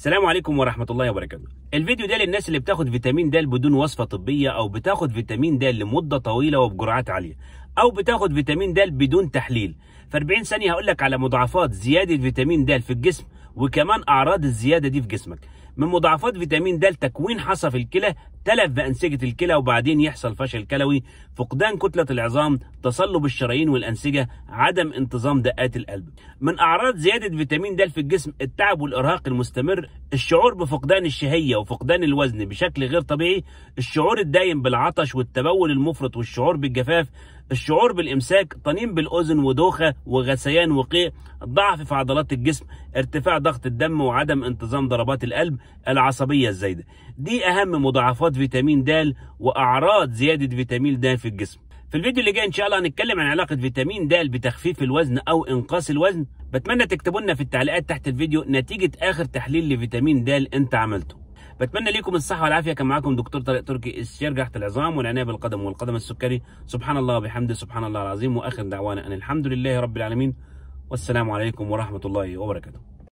السلام عليكم ورحمة الله وبركاته الفيديو ده للناس اللي بتاخد فيتامين د بدون وصفة طبية او بتاخد فيتامين د لمدة طويلة وبجرعات عالية او بتاخد فيتامين د بدون تحليل في 40 ثانية هقولك على مضاعفات زيادة فيتامين د في الجسم وكمان اعراض الزيادة دي في جسمك من مضاعفات فيتامين د تكوين حصى في الكلى تلف بأنسجة الكلى وبعدين يحصل فشل كلوي فقدان كتلة العظام تصلب الشرايين والأنسجة عدم انتظام دقات القلب من أعراض زيادة فيتامين د في الجسم التعب والإرهاق المستمر الشعور بفقدان الشهية وفقدان الوزن بشكل غير طبيعي الشعور الدايم بالعطش والتبول المفرط والشعور بالجفاف الشعور بالامساك طنين بالاذن ودوخه وغثيان وقيء ضعف في عضلات الجسم ارتفاع ضغط الدم وعدم انتظام ضربات القلب العصبيه الزايده دي اهم مضاعفات فيتامين د واعراض زياده فيتامين د في الجسم في الفيديو اللي جاي ان شاء الله هنتكلم عن علاقه فيتامين د بتخفيف الوزن او انقاص الوزن بتمنى تكتبوا لنا في التعليقات تحت الفيديو نتيجه اخر تحليل لفيتامين د انت عملته بتمنى ليكم الصحه والعافيه كان معاكم دكتور طارق تركي استشاري جراحه العظام والعنايه بالقدم والقدم السكري سبحان الله وبحمده سبحان الله العظيم واخر دعوانا ان الحمد لله رب العالمين والسلام عليكم ورحمه الله وبركاته